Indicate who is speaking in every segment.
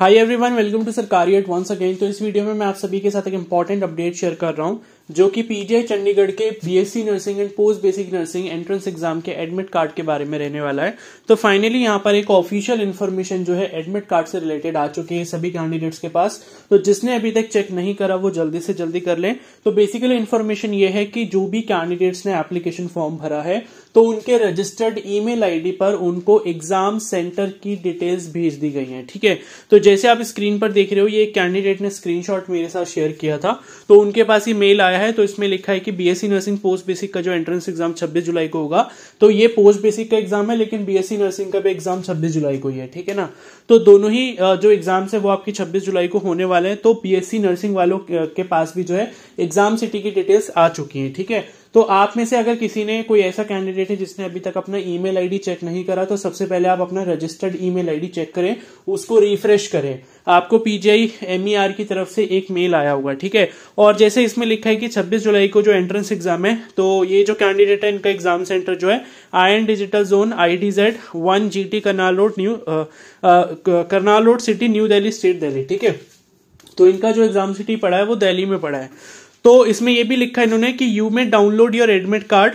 Speaker 1: hi everyone welcome to at once again तो इस video में मैं आप सभी के साथ एक इंपॉर्टेंट अपडेट शेयर कर रहा हूं जो कि पीजीआई चंडीगढ़ के BSc nursing and post basic nursing entrance exam के एडमिट कार्ड के बारे में रहने वाला है तो फाइनली यहाँ पर एक ऑफिशियल इन्फॉर्मेशन जो है एडमिट कार्ड से रिलेटेड आ चुके हैं सभी कैंडिडेट्स के पास तो जिसने अभी तक चेक नहीं करा वो जल्दी से जल्दी कर लें तो बेसिकली इन्फॉर्मेशन ये है कि जो भी कैंडिडेट्स ने एप्लीकेशन फॉर्म भरा है तो उनके रजिस्टर्ड ईमेल आईडी पर उनको एग्जाम सेंटर की डिटेल्स भेज दी गई हैं ठीक है तो जैसे आप स्क्रीन पर देख रहे हो ये कैंडिडेट ने स्क्रीनशॉट मेरे साथ शेयर किया था तो उनके पास ये मेल आया आया है तो इसमें लिखा है कि बीएससी नर्सिंग पोस्ट बेसिक का जो एंट्रेंस एग्जाम 26 जुलाई को होगा तो ये पोस्ट बेसिक का एग्जाम है लेकिन बीएससी नर्सिंग का भी एग्जाम 26 जुलाई को ही है ठीक है ना तो दोनों ही जो एग्जाम्स है वो आपकी 26 जुलाई को होने वाले हैं तो बीएससी नर्सिंग वालों के पास भी जो है एग्जाम सिटी की डिटेल्स आ चुकी है ठीक है तो आप में से अगर किसी ने कोई ऐसा कैंडिडेट है जिसने अभी तक अपना ई मेल चेक नहीं करा तो सबसे पहले आप अपना रजिस्टर्ड ई मेल चेक करें उसको रिफ्रेश करें आपको पीजीआई एमईआर e की तरफ से एक मेल आया होगा ठीक है और जैसे इसमें लिखा है कि 26 जुलाई को जो एंट्रेंस एग्जाम है तो ये जो कैंडिडेट है इनका एग्जाम सेंटर जो है I digital zone I D Z one G T Karnal road new Karnal road city new Delhi state Delhi ठीक है तो इनका जो एग्जाम सिटी पड़ा है वो दिल्ली में पड़ा है तो इसमें यह भी लिखा है इन्होंने कि यू में डाउनलोड योर एडमिट कार्ड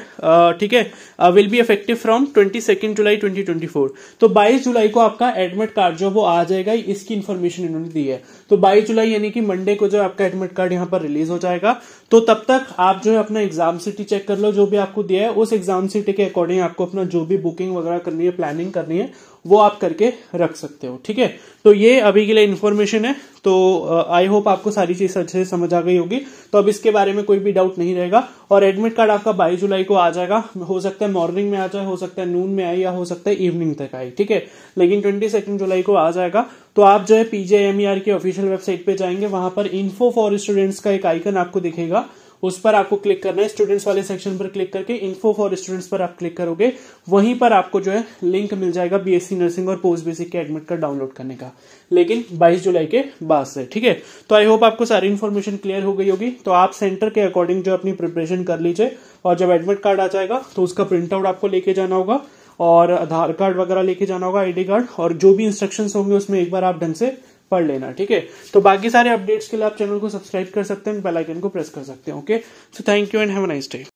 Speaker 1: ठीक है will be effective from twenty second July twenty twenty four तो बाईस जुलाई को आपका एडमिट कार्ड जो वो आ जाएगा इसकी इन्फॉर्मेशन इन्होंने दी है तो बाईस जुलाई यानी कि मंडे को जो आपका एडमिट कार्ड यहाँ पर रिलीज हो जाएगा तो तब तक आप जो है अपना एग्जाम सिटी चेक कर लो जो भी आपको दिया है उस एग्जाम सिटी के अकॉर्डिंग आपको अपना जो भी बुकिंग वगैरह करनी है प्लानिंग करनी है वो आप करके रख सकते हो ठीक है तो ये अभी के लिए इन्फॉर्मेशन है तो आई होप आपको सारी चीज अच्छे से समझ आ गई होगी तो अब इसके बारे में कोई भी डाउट नहीं रहेगा और एडमिट कार्ड आपका बाईस जुलाई को आ जाएगा हो सकता है मॉर्निंग में आ जाए हो सकता है नून में आए या हो सकता है इवनिंग तक आए ठीक है लेकिन ट्वेंटी सेकेंड जुलाई को आ जाएगा तो आप जो है पीजेएमईआर e की ऑफिशियल वेबसाइट पे जाएंगे वहां पर इन्फो फॉर स्टूडेंट्स का एक आइकन आपको दिखेगा उस पर आपको क्लिक करना है स्टूडेंट्स वाले सेक्शन पर क्लिक करके इन्फो फॉर स्टूडेंट्स पर आप क्लिक करोगे वहीं पर आपको जो है लिंक मिल जाएगा बीएससी नर्सिंग और पोस्ट बेसिक के एडमिट कार्ड डाउनलोड करने का लेकिन 22 जुलाई के बाद से ठीक है तो आई होप आपको सारी इन्फॉर्मेशन क्लियर हो गई होगी तो आप सेंटर के अकॉर्डिंग जो अपनी प्रिपरेशन कर लीजिए और जब एडमिट कार्ड आ जाएगा तो उसका प्रिंटआउट आपको लेके जाना होगा और आधार कार्ड वगैरह लेके जाना होगा आईडी कार्ड और जो भी इंस्ट्रक्शंस होंगे उसमें एक बार आप ढंग से पढ़ लेना ठीक है तो बाकी सारे अपडेट्स के लिए आप चैनल को सब्सक्राइब कर सकते हैं बेल आइकन को प्रेस कर सकते हैं okay so thank you and have a nice day